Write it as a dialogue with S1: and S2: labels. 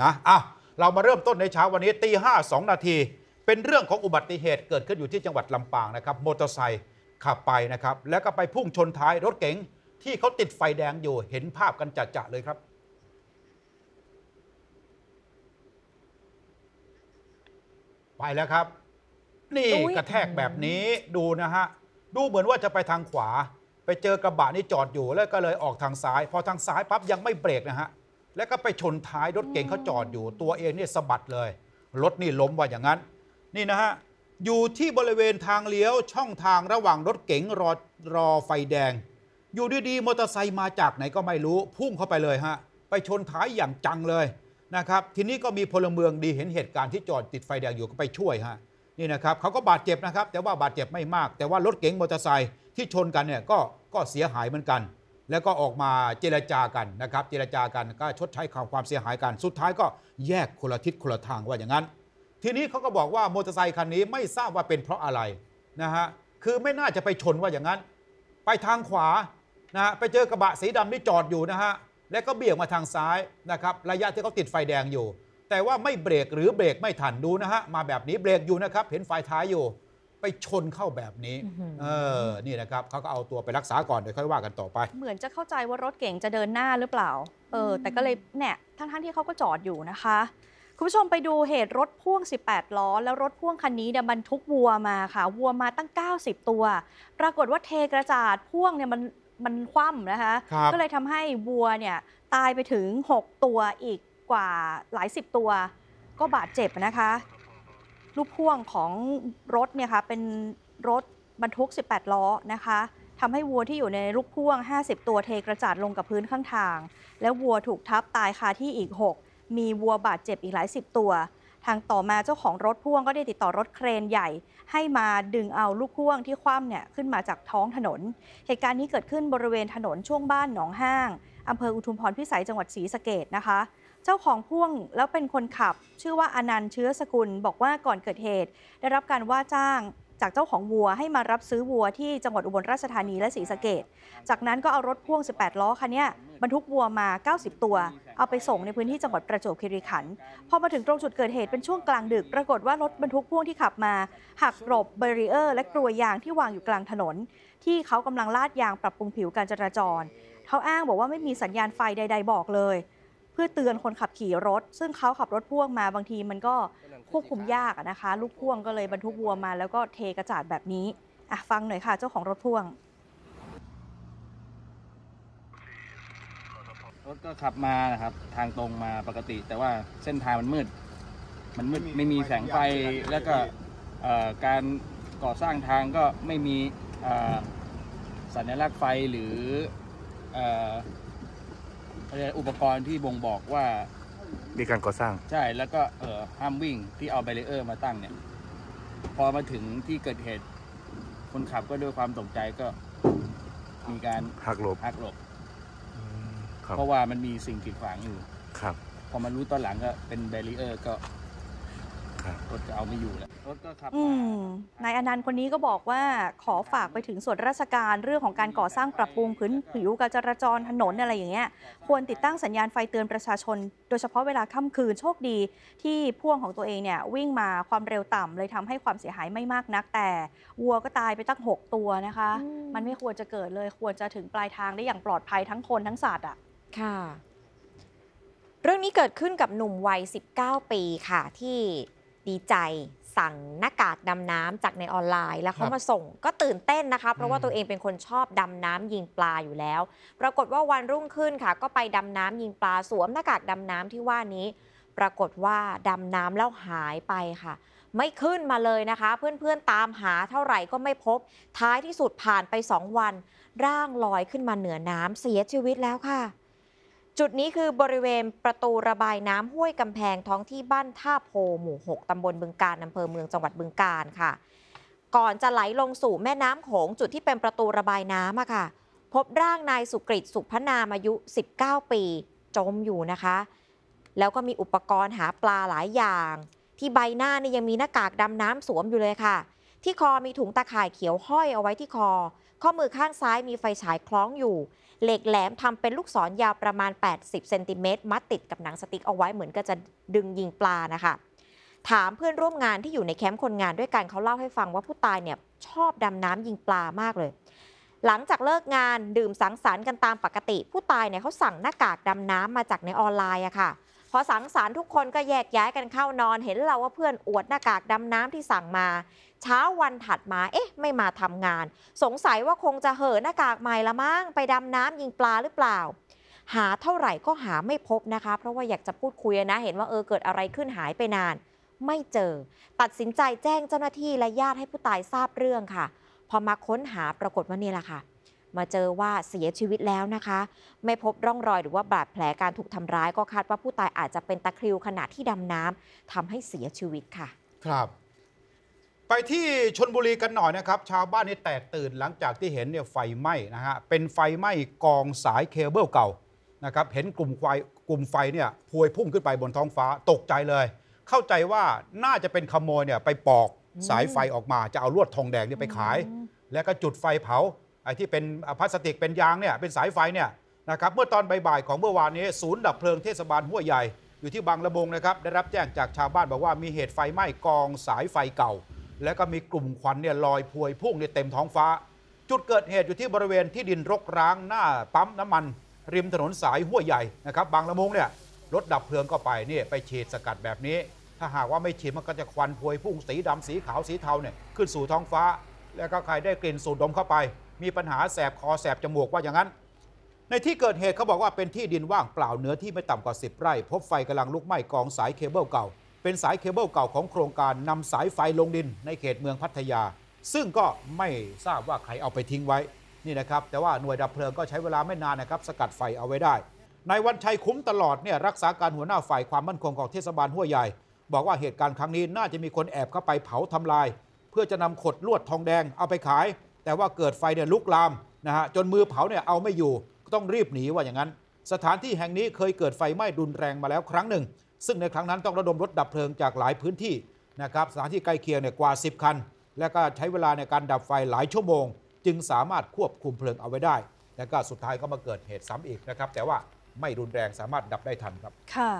S1: นะอ่ะเรามาเริ่มต้นในเช้าวันนี้ตีห้าสองนาที เป็นเรื่องของอุบัติเหตุเกิดขึ้นอยู่ที่จังหวัดลำปางนะครับมอเตอร์ไซค์ขับไปนะครับ แล้วก็ไปพุ่งชนท้ายรถเก๋งที่เขาติดไฟแดงอยู่เห็นภาพกันจัดๆเลยครับ ไปแล้วครับ
S2: นี่กระแทกแบบนี้
S1: ดูนะฮะดูเหมือนว่าจะไปทางขวาไปเจอกระบะนี่จอดอยู่แล้วก็เลยออกทางซ้ายพอทางซ้ายปั๊บยังไม่เบรกนะฮะแล้วก็ไปชนท้ายรถเก๋งเขาจอดอยู่ตัวเองเนี่ยสะบัดเลย รถนี่ล้มว่าอย่างนั้นนี่นะฮะอยู่ที่บริเวณทางเลี้ยวช่องทางระหว่างรถเก๋งรอรอไฟแดง อยู่ดีๆมอเตอร์ไซค์มาจากไหนก็ไม่รู้พุ่งเข้าไปเลยฮะไปชนท้ายอย่างจังเลยนะครับทีนี้ก็มีพลเมืองดีเห็นเหตุการณ์ที่จอดติดไฟแดงอยู่ก็ไปช่วยฮะนี่นะครับเขาก็บาดเจ็บนะครับแต่ว่าบาดเจ็บไม่มาก แต่ว่ารถเก๋งมอเตอร์ไซค์ที่ชนกันเนี่ยก็ก็เสียหายเหมือนกันแล้วก็ออกมาเจรจากันนะครับ เจรจากันก็ชดใช้ความความเสียหายกัน สุดท้ายก็แยกคนละทิศคนละทางว่าอย่างนั้น ทีนี้เขาก็บอกว่ามอเตอร์ไซค์คันนี้ไม่ทราบว่าเป็นเพราะอะไรนะฮะคือไม่น่าจะไปชนว่าอย่างนั้นไปทางขวานะฮะไปเจอกระบะสีดำที่จอดอยู่นะฮะแล้วก็เบี่ยงมาทางซ้ายนะครับ ระยะที่เขาติดไฟแดงอยู่ แต่ว่าไม่เบรกหรือเบรกไม่ทันดูนะฮะมาแบบนี้เบรกอยู่นะครับเห็นไฟท้ายอยู่ไปชนเข้าแบบนี้เออ นี่นะครับ เขาก็เอาตัวไปรักษาก่อนเดี๋ยวค่อยว่ากันต่อไป
S3: เหมือนจะเข้าใจว่ารถเก่งจะเดินหน้าหรือเปล่า เออ แต่ก็เลยเนี่ยทั้งทั้งที่เขาก็จอดอยู่นะคะคุณผู้ชมไปดูเหตุรถพ่วง18 ล้อ แล้วรถพ่วงคันนี้เนี่ยบรรทุกวัวมาค่ะ วัวมาตั้ง90ตัวปรากฏว่าเทกระจาดพ่วงเนี่ยมันมันคว่ำนะคะก็เลยทำให้วัวเนี่ยตายไปถึง 6 ตัวอีกกว่าหลายสิบตัว ก็บาดเจ็บนะคะลูกพ่วงของรถเนี่ยค่ะเป็นรถบรรทุก 18 ล้อนะคะทำให้วัวที่อยู่ในลูกพ่วง 50 ตัวเทกระจาดลงกับพื้นข้างทาง และวัวถูกทับตายคาที่อีก 6 มีวัวบาดเจ็บอีกหลายสิบตัว ทางต่อมาเจ้าของรถพ่วงก็ได้ติดต่อรถเครนใหญ่ ให้มาดึงเอาลูกพ่วงที่คว่ำเนี่ยขึ้นมาจากท้องถนน เหตุการณ์นี้เกิดขึ้นบริเวณถนนช่วงบ้านหนองห้างอำเภออุทุมพรพิสัยจังหวัดศรีสะเกดนะคะเจ้าของพ่วงแล้วเป็นคนขับ ชื่อว่าอนันต์เชื้อสกุลบอกว่าก่อนเกิดเหตุ ได้รับการว่าจ้างจากเจ้าของวัวให้มารับซื้อวัวที่จังหวัดอุบลราชธานีและศรีสะเกดจากนั้นก็เอารถพ่วง 18 ล้อคันนี้บรรทุกวัวมา 90 ตัว เอาไปส่งในพื้นที่จังหวัดประจวบคีรีขันธ์พอมาถึงตรงจุดเกิดเหตุเป็นช่วงกลางดึกปรากฏว่ารถบรรทุกพ่วงที่ขับมา หักหลบเบรีเออร์ และกลวยยางที่วางอยู่กลางถนน ที่เขากำลังลาดยางปรับปรุงผิวการจราจรเขาอ้างบอกว่าไม่มีสัญญาณไฟใดๆบอกเลยเพื่อเตือนคนขับขี่รถ ซึ่งเขาขับรถพ่วงมาบางทีมันก็ควบคุมยากนะคะ ลูกพ่วงก็เลยบรรทุกวัวมาแล้วก็เทกระจาดแบบนี้ อ่ะฟังหน่อยค่ะเจ้าของรถพ่วง
S1: รถก็ขับมานะครับทางตรงมาปกติ แต่ว่าเส้นทางมันมืด มันมืดไม่มีแสงไฟแล้วก็การก่อสร้างทางก็ไม่มีสัญลักษณ์ไฟหรืออรอุปกรณ์ที่บ่งบอกว่า มีการก่อสร้าง ใช่แล้วก็เออห้ามวิ่งที่เอาเบรลเออร์มาตั้งเนี่ย พอมาถึงที่เกิดเหตุ คนขับก็ด้วยความตกใจก็มีการหักหลบหักหลบบเพราะว่ามันมีสิ่งกีดขวางอยู่ครับพอมารู้ตอนหลังก็เป็นเบรลเออร์ก็รถจะเอาไม่อยู่แล้วรถก็ขับ
S3: นายอนันต์คนนี้ก็บอกว่าขอฝากไปถึงส่วนราชการเรื่องของการก่อสร้างปรับปรุงพื้น ผิวการจราจรถนน อะไรอย่างเงี้ยควรติดตั้งสัญญาณไฟเตือนประชาชนโดยเฉพาะเวลาค่ำคืน โชคดีที่พ่วงของตัวเองเนี่ย วิ่งมาความเร็วต่ำเลยทำให้ความเสียหายไม่มากนักแต่ วัวก็ตายไปตั้ง 6 ตัวนะคะ มันไม่ควรจะเกิดเลย ควรจะถึงปลายทางได้อย่างปลอดภัยทั้งคนทั้งสัตว์อ่ะ
S2: ค่ะ เรื่องนี้เกิดขึ้นกับหนุ่มวัย19 ปีค่ะที่ดีใจสั่งหน้ากากดำน้ำจากในออนไลน์ แล้วเขามาส่งก็ตื่นเต้นนะคะ เพราะว่าตัวเองเป็นคนชอบดำน้ำยิงปลาอยู่แล้ว ปรากฏว่าวันรุ่งขึ้นค่ะ ก็ไปดำน้ำยิงปลาสวมหน้ากากดำน้ำที่ว่านี้ ปรากฏว่าดำน้ำแล้วหายไปค่ะ ไม่ขึ้นมาเลยนะคะ เพื่อนๆตามหาเท่าไหร่ก็ไม่พบ ท้ายที่สุดผ่านไปสองวัน ร่างลอยขึ้นมาเหนือน้ำเสียชีวิตแล้วค่ะจุดนี้คือบริเวณประตูระบายน้ำห้วยกำแพงท้องที่บ้านท่าโพ หมู่ 6ตำบลบึงการอำเภอเมืองจังหวัดบึงการค่ะ ก่อนจะไหลลงสู่แม่น้ำโขงจุดที่เป็นประตูระบายน้ำค่ะ พบร่างนายสุกฤตสุพนามอายุ 19 ปีจมอยู่นะคะ แล้วก็มีอุปกรณ์หาปลาหลายอย่าง ที่ใบหน้านี่ยังมีหน้ากากดำน้ำสวมอยู่เลยค่ะ ที่คอมีถุงตาข่ายเขียวห้อยเอาไว้ที่คอข้อมือข้างซ้ายมีไฟฉายคล้องอยู่เหล็กแหลมทำเป็นลูกศรยาวประมาณ80เซนติเมตรมัดติดกับหนังสติ๊กเอาไว้เหมือนก็จะดึงยิงปลานะคะ ถามเพื่อนร่วมงานที่อยู่ในแคมป์คนงานด้วยกันเขาเล่าให้ฟังว่าผู้ตายเนี่ยชอบดำน้ำยิงปลามากเลย หลังจากเลิกงานดื่มสังสรรค์กันตามปกติ ผู้ตายเนี่ยเขาสั่งหน้ากากดำน้ำมาจากในออนไลน์อะค่ะพอสังสรรค์ทุกคนก็แยกย้ายกันเข้านอนเห็นเราว่าเพื่อนอวดหน้ากากดำน้ำที่สั่งมา เช้าวันถัดมาเอ๊ะ ไม่มาทำงาน สงสัยว่าคงจะเห่อหน้ากากใหม่ละมั้งไปดำน้ำยิงปลาหรือเปล่า หาเท่าไหร่ก็หาไม่พบ นะคะเพราะว่าอยากจะพูดคุยนะเห็นว่าเออเกิดอะไรขึ้นหายไปนาน ไม่เจอ ตัดสินใจแจ้งเจ้าหน้าที่และญาติให้ผู้ตายทราบเรื่องค่ะพอมาค้นหาปรากฏว่านี่แหละค่ะมาเจอว่าเสียชีวิตแล้วนะคะ ไม่พบร่องรอยหรือว่าบาดแผลการถูกทำร้ายก็คาดว่าผู้ตายอาจจะเป็นตะคริวขนาดที่ดำน้ำทำให้เสียชีวิตค่ะครับ
S1: ไปที่ชนบุรีกันหน่อยนะครับ ชาวบ้านนี่แตกตื่นหลังจากที่เห็นเนี่ยไฟไหม้นะฮะเป็นไฟไหม้กองสายเคเบิลเก่านะครับเห็นกลุ่มไฟกลุ่มไฟเนี่ยพวยพุ่งขึ้นไปบนท้องฟ้าตกใจเลย เข้าใจว่าน่าจะเป็นขโมยเนี่ยไปปอกสายไฟออกมา จะเอาลวดทองแดงเนี่ยไปขาย แล้วก็จุดไฟเผาไอ้ที่เป็นพลาสติกเป็นยางเนี่ยเป็นสายไฟเนี่ยนะครับเมื่อตอนบ่ายๆของเมื่อวานนี้ ศูนย์ดับเพลิงเทศบาลห้วยใหญ่ อยู่ที่บางละมุงนะครับได้รับแจ้งจากชาวบ้านบอกว่ามีเหตุไฟไหม้กองสายไฟเก่า และก็มีกลุ่มควันเนี่ยลอยพวยพุ่งในเต็มท้องฟ้า จุดเกิดเหตุอยู่ที่บริเวณที่ดินรกร้างหน้าปั๊มน้ำมันริมถนนสายห้วยใหญ่นะครับ บางละมุงเนี่ยรถดับเพลิงก็ไปนี่ไปฉีดสกัดแบบนี้ ถ้าหากว่าไม่ฉีดมันก็จะควันพวยพุ่งสีดำสีขาวสีเทาเนี่ยขึ้นสู่ท้องฟ้า แล้วก็ใครได้กลิ่นสูดดมเข้าไปมีปัญหาแสบคอแสบ จมูกว่าอย่างนั้น ในที่เกิดเหตุเขาบอกว่าเป็นที่ดินว่างเปล่าเนื้อที่ไม่ต่ำกว่า 10ไร่ พบไฟกำลังลุกไหม้กองสายเคเบิลเก่า เป็นสายเคเบิลเก่าของโครงการนำสายไฟลงดิน ในเขตเมืองพัทยา ซึ่งก็ไม่ทราบว่า ใครเอาไปทิ้งไว้ นี่นะครับ แต่ว่าหน่วยดับเพลิงก็ใช้เวลาไม่นานนะครับสกัดไฟเอาไว้ได้นายวันชัยคุ้มตลอดเนี่ยรักษาการหัวหน้าฝ่ายความมั่นคงของเทศบาลห้วยใหญ่บอกว่าเหตุการณ์ครั้งนี้ น่าจะมีคนแอบเข้าไปเผาทำลาย เพื่อจะนำขดลวดทองแดงเอาไปขายแต่ว่าเกิดไฟเนี่ยลุกลามนะฮะจนมือเผาเนี่ยเอาไม่อยู่ต้องรีบหนีว่าอย่างนั้น สถานที่แห่งนี้เคยเกิดไฟไหม้รุนแรงมาแล้วครั้งหนึ่งซึ่งในครั้งนั้นต้องระดมรถดับเพลิงจากหลายพื้นที่นะครับ สถานที่ใกล้เคียงเนี่ยกว่า 10 คัน และก็ใช้เวลาในการดับไฟหลายชั่วโมง จึงสามารถควบคุมเพลิงเอาไว้ได้ และก็สุดท้ายก็มาเกิดเหตุซ้ำอีกนะครับ แต่ว่าไม่รุนแรงสามารถดับได้ทันครับ
S3: ค่ะ